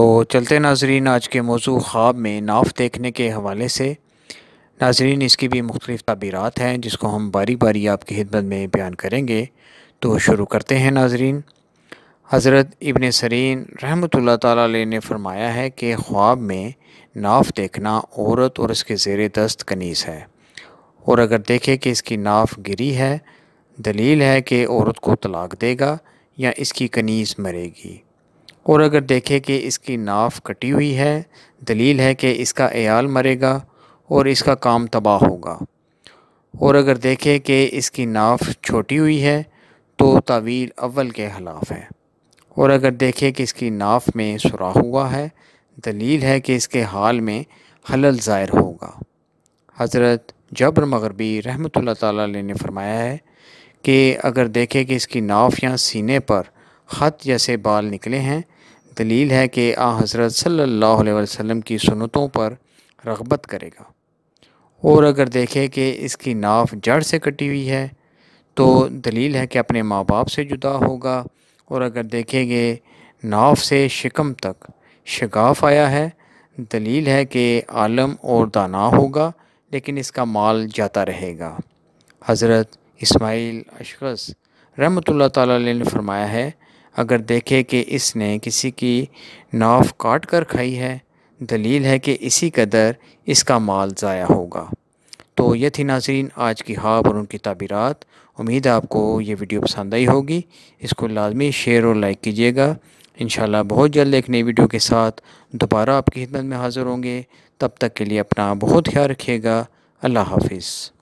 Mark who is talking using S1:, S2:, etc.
S1: तो चलते नाजरीन आज के मौजू ख्वाब में नाफ देखने के हवाले से नाजरीन इसकी भी मुख्तलिफ़ तबीरत हैं जिसको हम बारी बारी आपकी खिदमत में बयान करेंगे तो शुरू करते हैं नाजरीन हज़रत इबन सरीन रहमत ला ने फरमाया है कि ख्वाब में नाफ देखना औरत और इसके ज़ेर दस्त कनीस है और अगर देखे कि इसकी नाफ गिरी है दलील है कि औरत को तलाक देगा या इसकी कनीस मरेगी और अगर देखे कि इसकी नाफ कटी हुई है दलील है कि इसका एयाल मरेगा और इसका काम तबाह होगा और अगर देखे कि इसकी नाफ छोटी हुई है तो तावील अव्वल के खिलाफ है और अगर देखे कि इसकी नाफ में सुराख हुआ है दलील है कि इसके हाल में हलल ज़ाहिर होगा हज़रत जबर मगरबी रहमत ताली ने फरमाया है कि अगर देखे कि इसकी नाफ या सीने पर ख़त जैसे बाल निकले हैं दलील है कि आ हज़रत सल्लल्लाहु अलैहि वसल्लम की सुनतों पर रगबत करेगा और अगर देखे कि इसकी नाफ जड़ से कटी हुई है तो दलील है कि अपने माँ बाप से जुदा होगा और अगर देखेंगे नाफ से शिकम तक शगाफ आया है दलील है कि आलम और दाना होगा लेकिन इसका माल जाता रहेगा हज़रत इस्माइल अशरस रहमत ला ने फरमाया है अगर देखे कि इसने किसी की नाफ काट कर खाई है दलील है कि इसी कदर इसका माल ज़ाया होगा तो ये थी नाजरीन आज की हाब और उनकी तबीरत उम्मीद है आपको ये वीडियो पसंद आई होगी इसको लाजमी शेयर और लाइक कीजिएगा इन बहुत जल्द एक नई वीडियो के साथ दोबारा आपकी खिदमत में हाज़िर होंगे तब तक के लिए अपना बहुत ख्याल रखिएगा अल्लाह हाफिज़